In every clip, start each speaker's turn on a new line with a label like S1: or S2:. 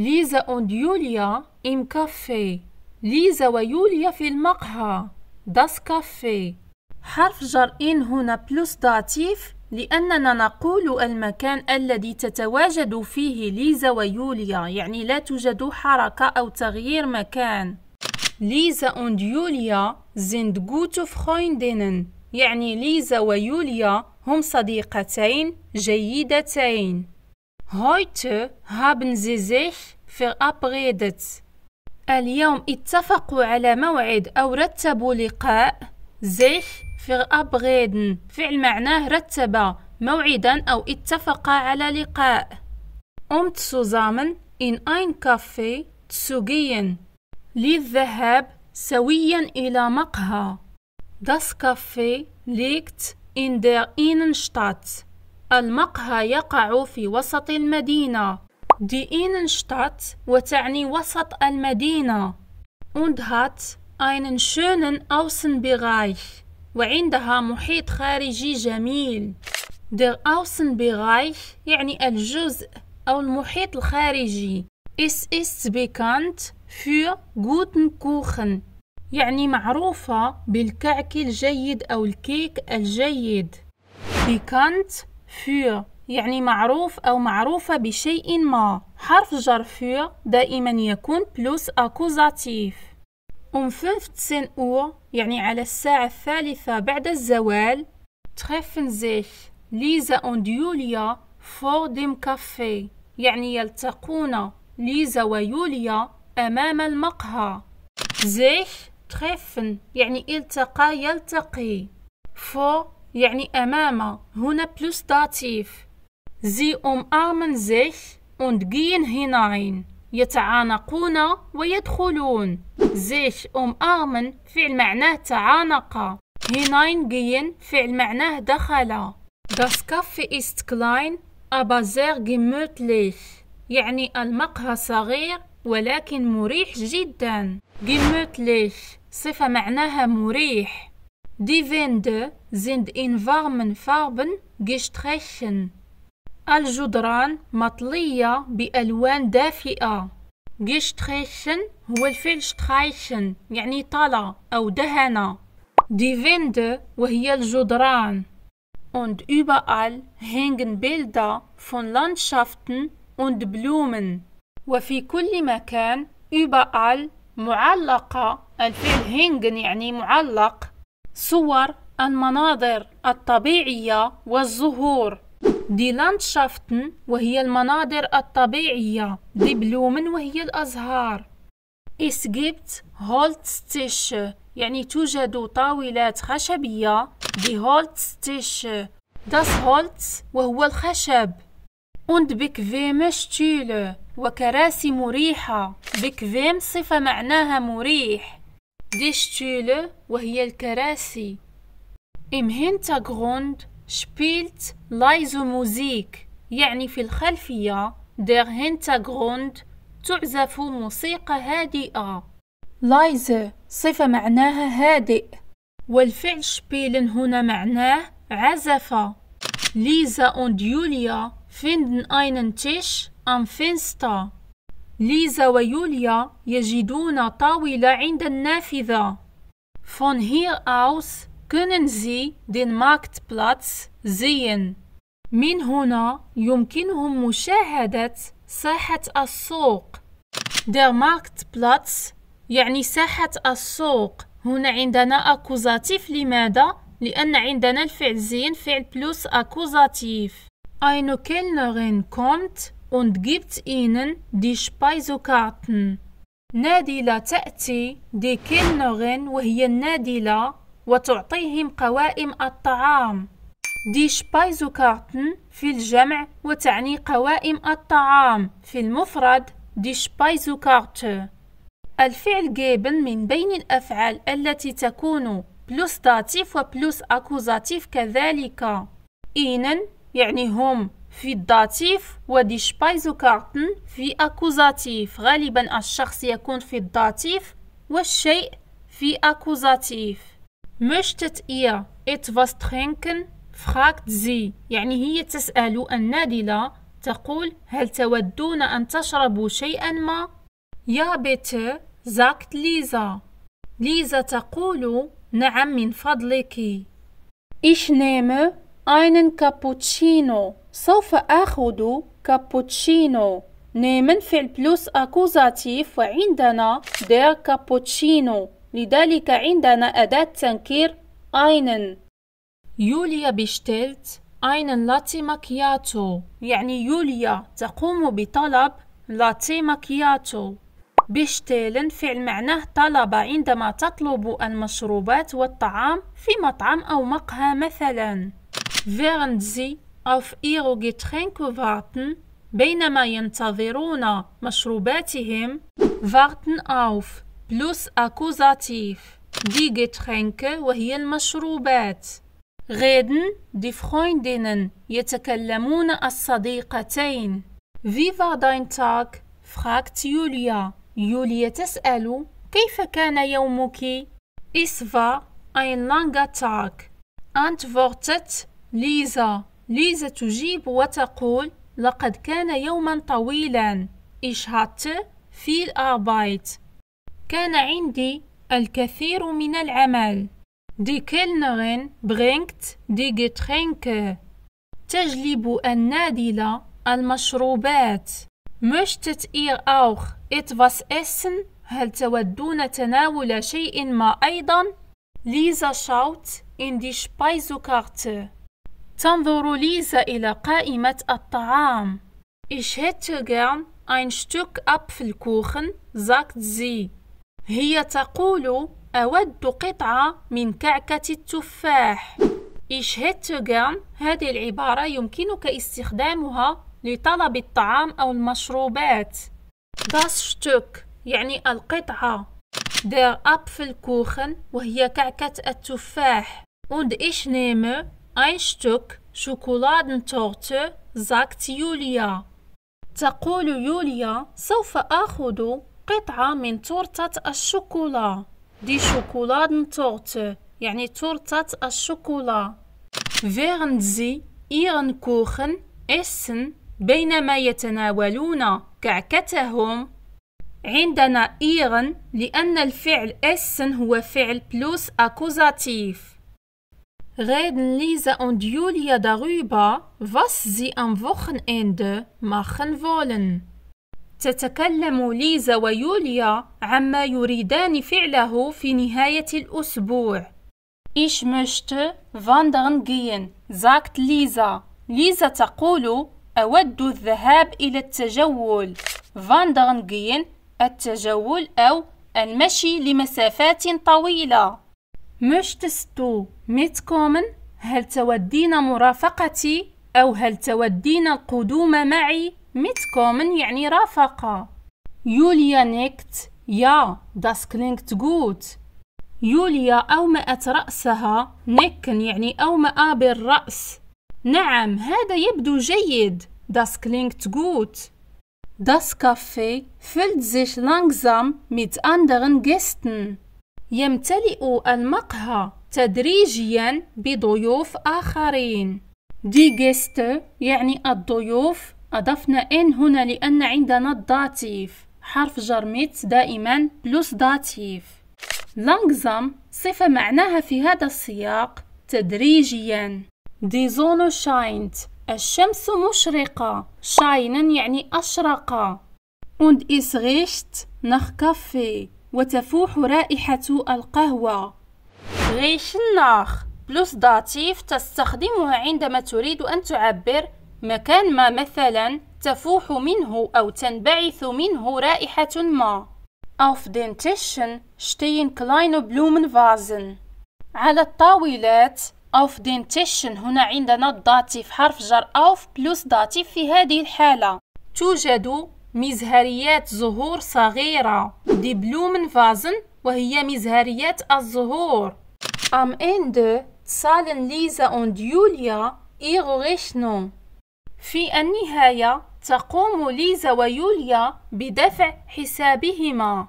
S1: ليزا und يوليا im كافي ليزا ويوليا في المقهى das كافي حرف جر إن هنا بلوس داتيف لأننا نقول المكان الذي تتواجد فيه ليزا ويوليا يعني لا توجد حركة أو تغيير مكان ليزا und يوليا sind gute Freundinnen يعني ليزا ويوليا هم صديقتين جيدتين Heute haben sie sich verabredet. اليوم اتفقوا على موعد أو رتبوا لقاء sich verabreden فعل معناه رتب موعدا أو اتفق على لقاء um zusammen in ein Café zu gehen للذهاب سويا إلى مقهى das Café liegt in der Innenstadt المقهى يقع في وسط المدينة دي Innenstadt وتعني وسط المدينة und hat einen schönen Außenbereich وعندها محيط خارجي جميل der Außenbereich يعني الجزء أو المحيط الخارجي Es ist bekannt für guten Kuchen يعني معروفة بالكعك الجيد أو الكيك الجيد bekannt für يعني معروف أو معروفة بشيء ما حرف جر für دائما يكون بلوس أكوزاتيف Um 15 Uhr يعني على الساعة الثالثة بعد الزوال treffen sich ليزا und يوليا vor dem Café يعني يلتقون ليزا ويوليا أمام المقهى sich treffen يعني التقى يلتقي vor يعني أمام هنا بلوس داتيف زي أم آمن زيخ und gehen hinein يتعانقون ويدخلون زيش أم آمن فعل معناه تعانق hinein gehen فعل معناه دخل Das Kaffee ist klein aber sehr gemütlich يعني المقهى صغير ولكن مريح جدا gemütlich صفة معناها مريح Die Wände sind in warmen Farben gestrichen. الجدران مطلية بألوان دافئة. gestrichen هو الفعل streichen يعني طلى أو دهن. Die Wände وهي الجدران. Und überall hängen Bilder von Landschaften und Blumen. وفي كل مكان überall معلقة الفعل hängen يعني معلق صور المناظر الطبيعية والزهور دي لاندشافتن وهي المناظر الطبيعية دي بلومن وهي الأزهار Es gibt Holztische يعني توجد طاولات خشبية دي Holztische داس Holz وهو الخشب und bequeme Stühle وكراسي مريحة bequem صفة معناها مريح دي Stühle وهي الكراسي. Im Hintergrund spielt لايزو Musik يعني في الخلفية der Hintergrund تعزف موسيقى هادئة لايزه صفة معناها هادئ والفعل شبيلن هنا معناه عزف ليزا und Julia finden einen Tisch am Fenster ليزا ويوليا يجدون طاولة عند النافذة. Von hier aus können sie den Marktplatz sehen. من هنا يمكنهم مشاهدة ساحة السوق. Der Marktplatz يعني ساحة السوق. هنا عندنا أكوزاتيف لماذا؟ لأن عندنا الفعل زين فعل بلوس أكوزاتيف. Eine Kellnerin kommt und gibt ihnen die Speisekarten. نادلة تأتي دي كيلنوغين وهي النادلة وتعطيهم قوائم الطعام دي شبايزوكارتن في الجمع وتعني قوائم الطعام في المفرد دي شبايزوكارت الفعل جيبن من بين الأفعال التي تكون بلوس داتيف وبلوس أكوزاتيف كذلك إينن يعني هم في الداتيف ودي كارتن في أكوزاتيف غالبا الشخص يكون في الداتيف والشيء في أكوزاتيف مشتت إير إتفاس ترينكن fragt زي يعني هي تسأل النادلة تقول هل تودون أن تشربوا شيئا ما يا بيت زاكت ليزا ليزا تقول نعم من فضلك إيش نيمه؟ أينن كابوتشينو سوف آخذ كابوتشينو فعل بلوس أكوزاتيف وعندنا دير كابوتشينو لذلك عندنا أداة تنكير أينن يوليا بيشتلت أينن لاتي ماكياتو يعني يوليا تقوم بطلب لاتي ماكياتو بيشتيلن فعل معناه طلب عندما تطلب المشروبات والطعام في مطعم أو مقهى مثلا فيرنزي auf ihre Getränke warten, بينما ينتظرون مشروباتهم warten auf plus Akkusativ die Getränke وهي المشروبات reden die Freundinnen يتكلمون الصديقتين Wie war dein Tag? fragt Julia. Julia تسأل كيف كان يومك؟ Es war ein langer Tag, antwortet Lisa. ليزا تجيب وتقول لقد كان يوما طويلا إيش هات في الأبايت كان عندي الكثير من العمل. دي كيلنرين برينكت دي جترينك تجلب النادلة المشروبات. مشتت إير أوخ إتفاس إسن هل تودون تناول شيء ما أيضا؟ ليزا إن دي شبايزو Speisekarte. تنظر ليزا إلى قائمة الطعام. Ich hätte gern ein Stück Apfelkuchen, sagt sie. هي تقول: أود قطعة من كعكة التفاح. Ich hätte gern هذه العبارة يمكنك استخدامها لطلب الطعام أو المشروبات. Das Stück يعني القطعة. Der Apfelkuchen وهي كعكة التفاح. Und ich nehme Ein Stück Schokoladentorte, sagt Julia. تقول يوليا سوف آخذ قطعة من تورتة الشوكولا دي شوكولاد تورت يعني تورتة الشوكولا während sie ihren Kuchen essen بينما يتناولون كعكتهم عندنا ihren لأن الفعل essen هو فعل بلوس أكوزاتيف reden Lisa und Julia darüber, was sie am Wochenende machen wollen. تتكلم ليزا ويوليا عما يريدان فعله في نهاية الأسبوع. Ich möchte wandern gehen, sagt Lisa. ليزا تقول: أود الذهاب إلى التجول. wandern gehen التجول أو المشي لمسافات طويلة. Möchtest du ميت كومن هل تودين مرافقتي أو هل تودين القدوم معي ميت كومن يعني رافقة يوليا نيكت يا داس كلينكت جوت يوليا أومأت رأسها نكن يعني أومأ بالرأس نعم هذا يبدو جيد داس كلينكت جوت داس كافي فلت زيش langsam ميت أندرن جيستن يمتلئ المقهى تدريجيا بضيوف آخرين دي جيست يعني الضيوف أضفنا إن هنا لأن عندنا الداتيف حرف جرميت دائما بلس داتيف لانجزام صفة معناها في هذا السياق تدريجيا دي زونو شاينت الشمس مشرقة شاينا يعني أشرقة und es riecht وتفوح رائحة القهوة غيش الناخ بلوس داتيف تستخدمها عندما تريد أن تعبر مكان ما مثلا تفوح منه أو تنبعث منه رائحة ما Auf den Tischen stehen kleine Blumenvasen. على الطاولات auf den Tischen هنا عندنا الداتيف حرف جر auf بلوس داتيف في هذه الحالة توجد مزهريات زهور صغيرة دي بلومن فازن وهي مزهريات الزهور ام اند سالن ليزا اند يوليا ايغوريشنو في النهاية تقوم ليزا ويوليا بدفع حسابهما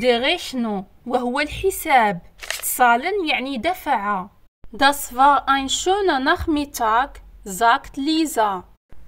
S1: ديغيشنو وهو الحساب صالن يعني دفع داس فا اين شونا نخميتاك زاكت ليزا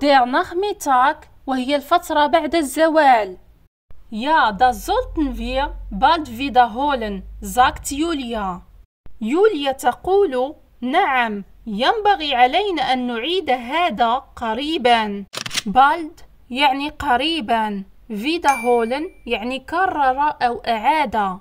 S1: دير نخميتاك وهي الفترة بعد الزوال Ja, das sollten wir bald wiederholen, sagt Julia. Julia تقول نعم ينبغي علينا أن نعيد هذا قريبا bald يعني قريبا wiederholen يعني كرر أو أعاد